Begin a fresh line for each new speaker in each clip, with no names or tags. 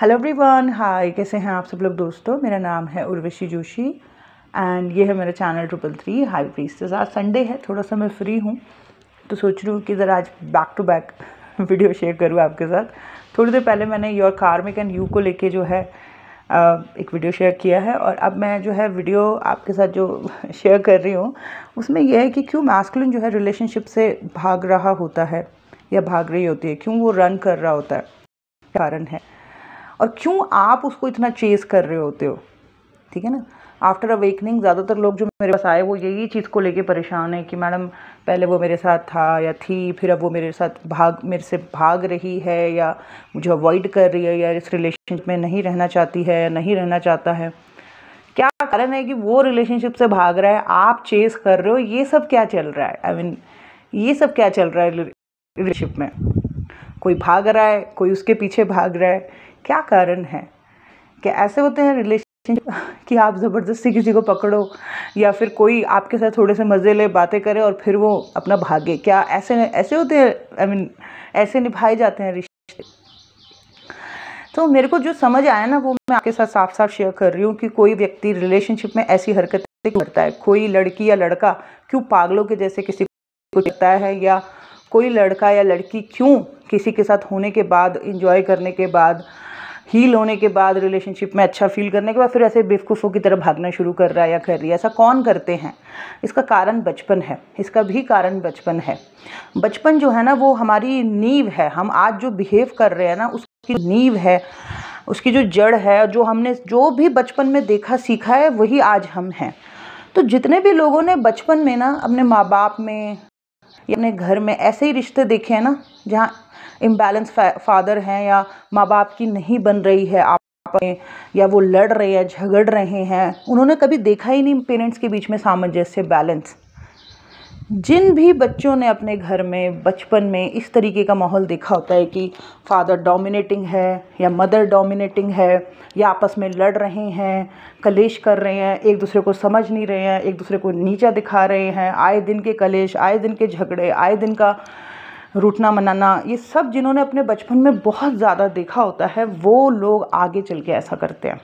hello everyone hi कैसे हैं आप सब लोग दोस्तों मेरा नाम है उर्वशी जोशी एंड ये है मेरा चैनल ट्रिपल थ्री हाई प्रीस आज संडे है थोड़ा सा मैं फ्री हूँ तो सोच रही हूँ कि ज़रा आज back to back video share करूँ आपके साथ थोड़ी देर पहले मैंने योर कार्मिक एंड यू को लेके जो है एक वीडियो शेयर किया है और अब मैं जो है वीडियो आपके साथ जो शेयर कर रही हूँ उसमें यह है कि क्यों मैस्कुलिन जो है रिलेशनशिप से भाग रहा होता है या भाग रही होती है क्यों वो रन कर रहा होता है कारण है और क्यों आप उसको इतना चेस कर रहे होते हो ठीक है ना आफ्टर अवेकनिंग ज़्यादातर लोग जो मेरे पास आए वो यही चीज़ को लेके परेशान है कि मैडम पहले वो मेरे साथ था या थी फिर अब वो मेरे साथ भाग मेरे से भाग रही है या मुझे अवॉइड कर रही है या इस रिलेशनशिप में नहीं रहना चाहती है नहीं रहना चाहता है क्या कारण है कि वो रिलेशनशिप से भाग रहा है आप चेस कर रहे हो ये सब क्या चल रहा है आई I मीन mean, ये सब क्या चल रहा है रिलेशनशिप में कोई भाग रहा है कोई उसके पीछे भाग रहा है क्या कारण है कि ऐसे होते हैं रिलेशनशिप कि आप ज़बरदस्ती किसी को पकड़ो या फिर कोई आपके साथ थोड़े से मज़े ले बातें करे और फिर वो अपना भागे क्या ऐसे ऐसे होते हैं आई I मीन mean, ऐसे निभाए जाते हैं रिश्ते तो मेरे को जो समझ आया ना वो मैं आपके साथ साफ साफ शेयर कर रही हूँ कि कोई व्यक्ति रिलेशनशिप में ऐसी हरकतें करता है कोई लड़की या लड़का क्यों पागलों के जैसे किसी को देखता है या कोई लड़का या लड़की क्यों किसी के साथ होने के बाद इंजॉय करने के बाद हील होने के बाद रिलेशनशिप में अच्छा फील करने के बाद फिर ऐसे बेवकूफ़ों की तरह भागना शुरू कर रहा है या कर रही है ऐसा कौन करते हैं इसका कारण बचपन है इसका भी कारण बचपन है बचपन जो है ना वो हमारी नींव है हम आज जो बिहेव कर रहे हैं ना उसकी नींव है उसकी जो जड़ है जो हमने जो भी बचपन में देखा सीखा है वही आज हम हैं तो जितने भी लोगों ने बचपन में ना अपने माँ बाप में या अपने घर में ऐसे ही रिश्ते देखे हैं ना जहाँ इम्बैलेंस फादर हैं या माँ बाप की नहीं बन रही है आप या वो लड़ रहे हैं झगड़ रहे हैं उन्होंने कभी देखा ही नहीं पेरेंट्स के बीच में सामंजस्य बैलेंस जिन भी बच्चों ने अपने घर में बचपन में इस तरीके का माहौल देखा होता है कि फादर डोमिनेटिंग है या मदर डोमिनेटिंग है या आपस में लड़ रहे हैं कलेश कर रहे हैं एक दूसरे को समझ नहीं रहे हैं एक दूसरे को नीचा दिखा रहे हैं आए दिन के कलेश आए दिन के झगड़े आए दिन का रूठना मनाना ये सब जिन्होंने अपने बचपन में बहुत ज़्यादा देखा होता है वो लोग आगे चल के ऐसा करते हैं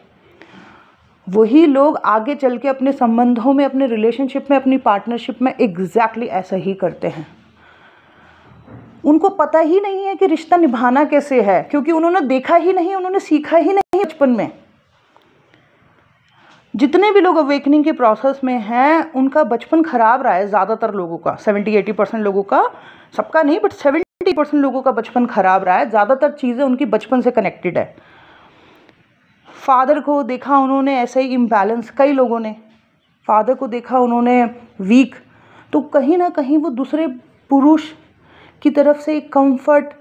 वही लोग आगे चल के अपने संबंधों में अपने रिलेशनशिप में अपनी पार्टनरशिप में एग्जैक्टली exactly ऐसा ही करते हैं उनको पता ही नहीं है कि रिश्ता निभाना कैसे है क्योंकि उन्होंने देखा ही नहीं उन्होंने सीखा ही नहीं बचपन में जितने भी लोग अवेकनिंग के प्रोसेस में हैं उनका बचपन ख़राब रहा है ज़्यादातर लोगों का सेवेंटी एटी परसेंट लोगों का सबका नहीं बट सेवेंटी परसेंट लोगों का बचपन ख़राब रहा है ज़्यादातर चीज़ें उनकी बचपन से कनेक्टेड है फादर को देखा उन्होंने ऐसे ही इम्बैलेंस कई लोगों ने फादर को देखा उन्होंने वीक तो कहीं ना कहीं वो दूसरे पुरुष की तरफ से एक कम्फर्ट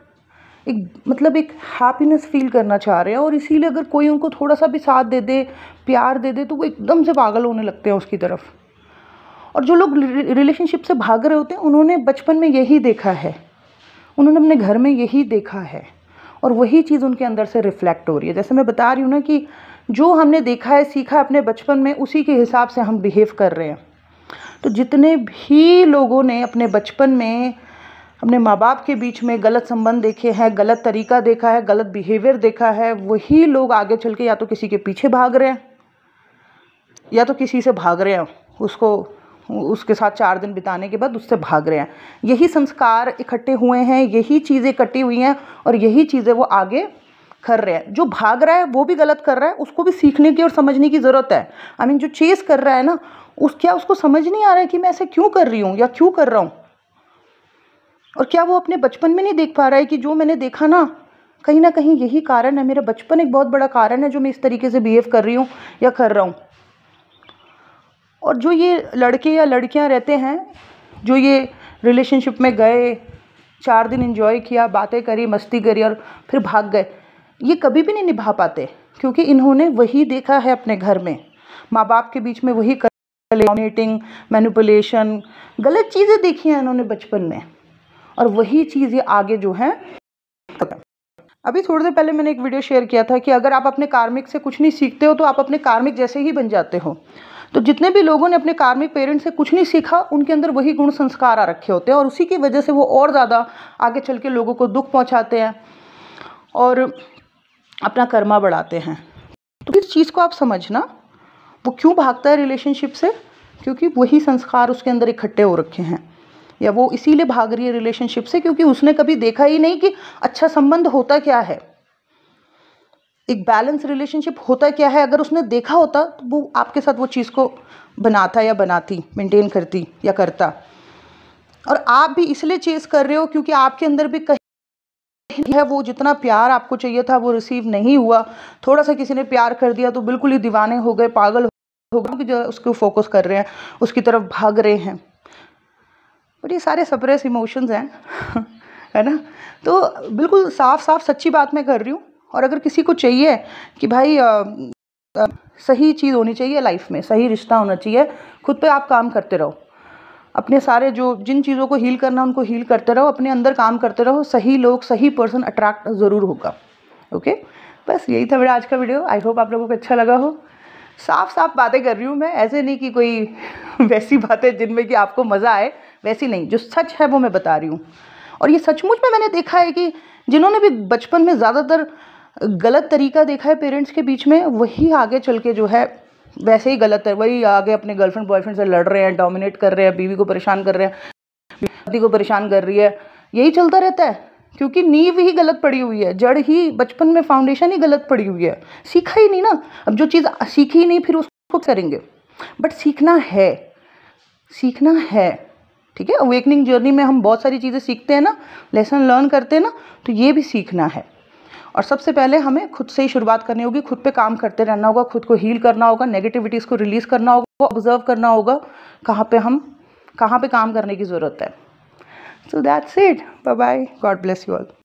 एक मतलब एक हैप्पीनेस फील करना चाह रहे हैं और इसीलिए अगर कोई उनको थोड़ा सा भी साथ दे दे प्यार दे दे तो वो एकदम से पागल होने लगते हैं उसकी तरफ और जो लोग रिलेशनशिप से भाग रहे होते हैं उन्होंने बचपन में यही देखा है उन्होंने अपने घर में यही देखा है और वही चीज़ उनके अंदर से रिफ्लेक्ट हो रही है जैसे मैं बता रही हूँ ना कि जो हमने देखा है सीखा है अपने बचपन में उसी के हिसाब से हम बिहेव कर रहे हैं तो जितने भी लोगों ने अपने बचपन में हमने माँ बाप के बीच में गलत संबंध देखे हैं गलत तरीका देखा है गलत बिहेवियर देखा है वही लोग आगे चल के या तो किसी के पीछे भाग रहे हैं या तो किसी से भाग रहे हैं उसको उसके साथ चार दिन बिताने के बाद उससे भाग रहे हैं यही संस्कार इकट्ठे हुए हैं यही चीज़ें इकट्ठी हुई हैं और यही चीज़ें वो आगे कर रहे हैं जो भाग रहा है वो भी गलत कर रहा है उसको भी सीखने की और समझने की ज़रूरत है आई I मीन mean, जो चेस कर रहा है ना उस क्या उसको समझ नहीं आ रहा है कि मैं ऐसे क्यों कर रही हूँ या क्यों कर रहा हूँ और क्या वो अपने बचपन में नहीं देख पा रहा है कि जो मैंने देखा ना कहीं ना कहीं यही कारण है मेरा बचपन एक बहुत बड़ा कारण है जो मैं इस तरीके से बिहेव कर रही हूँ या कर रहा हूँ और जो ये लड़के या लड़कियाँ रहते हैं जो ये रिलेशनशिप में गए चार दिन इन्जॉय किया बातें करी मस्ती करी और फिर भाग गए ये कभी भी नहीं निभा पाते क्योंकि इन्होंने वही देखा है अपने घर में माँ बाप के बीच में वही कर मैनिपुलेशन गलत चीज़ें देखी हैं इन्होंने बचपन में और वही चीज़ ये आगे जो है अभी थोड़ी देर पहले मैंने एक वीडियो शेयर किया था कि अगर आप अपने कार्मिक से कुछ नहीं सीखते हो तो आप अपने कार्मिक जैसे ही बन जाते हो तो जितने भी लोगों ने अपने कार्मिक पेरेंट्स से कुछ नहीं सीखा उनके अंदर वही गुण संस्कार आ रखे होते हैं और उसी की वजह से वो और ज़्यादा आगे चल के लोगों को दुख पहुँचाते हैं और अपना कर्मा बढ़ाते हैं तो इस चीज़ को आप समझना वो क्यों भागता है रिलेशनशिप से क्योंकि वही संस्कार उसके अंदर इकट्ठे हो रखे हैं या वो इसीलिए भाग रही है रिलेशनशिप से क्योंकि उसने कभी देखा ही नहीं कि अच्छा संबंध होता क्या है एक बैलेंस रिलेशनशिप होता क्या है अगर उसने देखा होता तो वो आपके साथ वो चीज़ को बनाता या बनाती मेंटेन करती या करता और आप भी इसलिए चेस कर रहे हो क्योंकि आपके अंदर भी कहीं है वो जितना प्यार आपको चाहिए था वो रिसीव नहीं हुआ थोड़ा सा किसी ने प्यार कर दिया तो बिल्कुल ही दीवाने हो गए पागल हो गए उसको फोकस कर रहे हैं उसकी तरफ भाग रहे हैं और ये सारे सप्रेस इमोशंस हैं है ना तो बिल्कुल साफ साफ सच्ची बात मैं कर रही हूँ और अगर किसी को चाहिए कि भाई आ, आ, सही चीज़ होनी चाहिए लाइफ में सही रिश्ता होना चाहिए खुद पे आप काम करते रहो अपने सारे जो जिन चीज़ों को हील करना उनको हील करते रहो अपने अंदर काम करते रहो सही लोग सही पर्सन अट्रैक्ट ज़रूर होगा ओके बस यही था मेरा आज का वीडियो आई होप आप लोगों को अच्छा लगा हो साफ साफ बातें कर रही हूँ मैं ऐसे नहीं कि कोई वैसी बातें जिनमें कि आपको मज़ा आए वैसी नहीं जो सच है वो मैं बता रही हूँ और ये सचमुच में मैंने देखा है कि जिन्होंने भी बचपन में ज़्यादातर गलत तरीका देखा है पेरेंट्स के बीच में वही आगे चल के जो है वैसे ही गलत है वही आगे अपने गर्लफ्रेंड बॉयफ्रेंड से लड़ रहे हैं डोमिनेट कर रहे हैं बीवी को परेशान कर रहे हैं पति को परेशान कर रही है यही चलता रहता है क्योंकि नींव ही गलत पड़ी हुई है जड़ ही बचपन में फाउंडेशन ही गलत पड़ी हुई है सीखा ही नहीं ना अब जो चीज़ सीखी ही नहीं फिर उसको करेंगे बट सीखना है सीखना है ठीक है अवेकनिंग जर्नी में हम बहुत सारी चीज़ें सीखते हैं ना लेसन लर्न करते हैं ना तो ये भी सीखना है और सबसे पहले हमें खुद से ही शुरुआत करनी होगी खुद पे काम करते रहना होगा खुद को हील करना होगा नेगेटिविटीज़ को रिलीज़ करना होगा ऑब्जर्व करना होगा कहाँ पे हम कहाँ पे काम करने की ज़रूरत है so that's it bye bye God bless you all